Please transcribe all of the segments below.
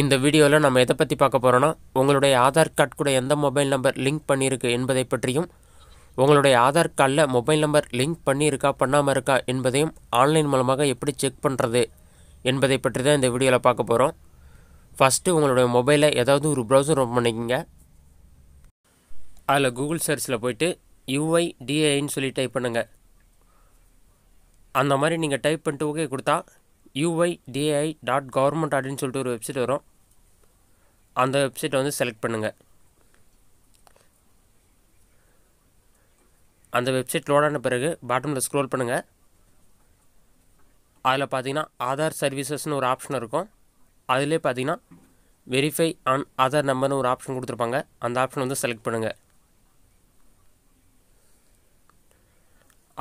இந்த வீடியோவில் நம்ம எதை பற்றி பார்க்க போகிறோன்னா உங்களுடைய ஆதார் கார்டு கூட எந்த மொபைல் நம்பர் லிங்க் பண்ணியிருக்கு என்பதை பற்றியும் உங்களுடைய ஆதார் கார்டில் மொபைல் நம்பர் லிங்க் பண்ணியிருக்கா பண்ணாமல் இருக்கா என்பதையும் ஆன்லைன் மூலமாக எப்படி செக் பண்ணுறது என்பதை பற்றி தான் இந்த வீடியோவில் பார்க்க போகிறோம் ஃபஸ்ட்டு உங்களுடைய மொபைலில் ஏதாவது ஒரு ப்ரௌசர் ஓப்பன் பண்ணிக்கோங்க அதில் கூகுள் சர்ச்சில் போயிட்டு யூஐ டிஏஐன்னு சொல்லி டைப் பண்ணுங்கள் அந்த மாதிரி நீங்கள் டைப் பண்ணிட்டு ஓகே கொடுத்தா யூஐடிஐ டாட் கவர்மெண்ட் அப்படின்னு சொல்லிட்டு ஒரு வெப்சைட் வரும் அந்த வெப்சைட்டை வந்து செலக்ட் பண்ணுங்கள் அந்த வெப்சைட் லோடான பிறகு பாட்டமில் ஸ்க்ரோல் பண்ணுங்கள் அதில் பார்த்தீங்கன்னா ஆதார் சர்வீசஸ்னு ஒரு ஆப்ஷன் இருக்கும் அதிலே பார்த்தீங்கன்னா வெரிஃபை ஆன் ஆதார் நம்பர்னு ஒரு ஆப்ஷன் கொடுத்துருப்பாங்க அந்த ஆப்ஷன் வந்து செலக்ட் பண்ணுங்கள்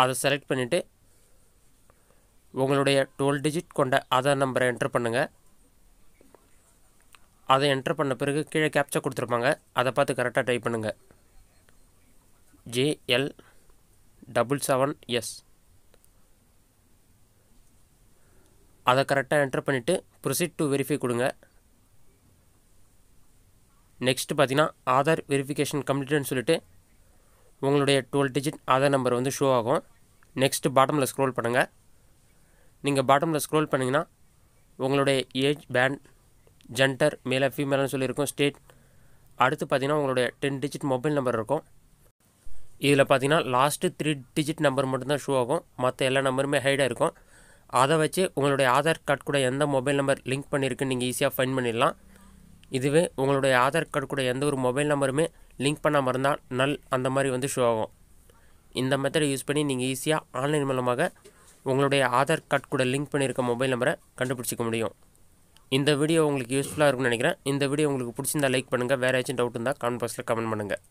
அதை செலக்ட் பண்ணிவிட்டு உங்களுடைய டுவெல் டிஜிட் கொண்ட ஆதார் நம்பரை என்ட்ரு பண்ணுங்கள் அதை என்ட்ரு பண்ண பிறகு கீழே கேப்சா கொடுத்துருப்பாங்க அதை பார்த்து கரெக்டாக டைப் பண்ணுங்கள் ஜேஎல் டபுள் செவன் எஸ் அதை கரெக்டாக என்ட்ரு பண்ணிவிட்டு ப்ரொசீட் டு வெரிஃபை கொடுங்க நெக்ஸ்ட்டு பார்த்தீங்கன்னா ஆதார் வெரிஃபிகேஷன் கம்ப்ளீட்டுன்னு சொல்லிட்டு உங்களுடைய டுவெல் டிஜிட் ஆதார் நம்பர் வந்து ஷோ ஆகும் நெக்ஸ்ட்டு பாட்டமில் ஸ்க்ரோல் பண்ணுங்கள் நீங்கள் பாட்டமில் ஸ்க்ரோல் பண்ணிங்கன்னா உங்களுடைய ஏஜ் பேண்ட் ஜென்டர் மேலே ஃபீமேலன்னு சொல்லியிருக்கும் ஸ்டேட் அடுத்து பார்த்தீங்கன்னா உங்களுடைய டென் டிஜிட் மொபைல் நம்பர் இருக்கும் இதில் பார்த்தீங்கன்னா லாஸ்ட்டு த்ரீ டிஜிட் நம்பர் மட்டும்தான் ஷோ ஆகும் மற்ற எல்லா நம்பருமே ஹைடாக இருக்கும் அதை வச்சு உங்களுடைய ஆதார் கார்டு கூட எந்த மொபைல் நம்பர் லிங்க் பண்ணியிருக்குன்னு நீங்கள் ஈஸியாக ஃபைன் பண்ணிடலாம் இதுவே உங்களுடைய ஆதார் கார்டு கூட எந்த ஒரு மொபைல் நம்பருமே லிங்க் பண்ணாமல் இருந்தால் நல் அந்த மாதிரி வந்து ஷோ ஆகும் இந்த மெத்தடை யூஸ் பண்ணி நீங்கள் ஈஸியாக ஆன்லைன் மூலமாக உங்களுடைய ஆதார் கார்டு கூட லிங்க் பண்ணியிருக்க மொபைல் நம்பரை கண்டுபிடிச்சிக்க முடியும் இந்த வீடியோ உங்களுக்கு யூஸ்ஃபுல்லாக இருக்கும்னு நினைக்கிறேன் இந்த வீடியோ உங்களுக்கு பிடிச்சிருந்தா லைக் பண்ணுங்கள் வேறு ஏதாச்சும் டவுட் இருந்தால் கமெண்ட் பாக்ஸில் கமெண்ட் பண்ணுங்கள்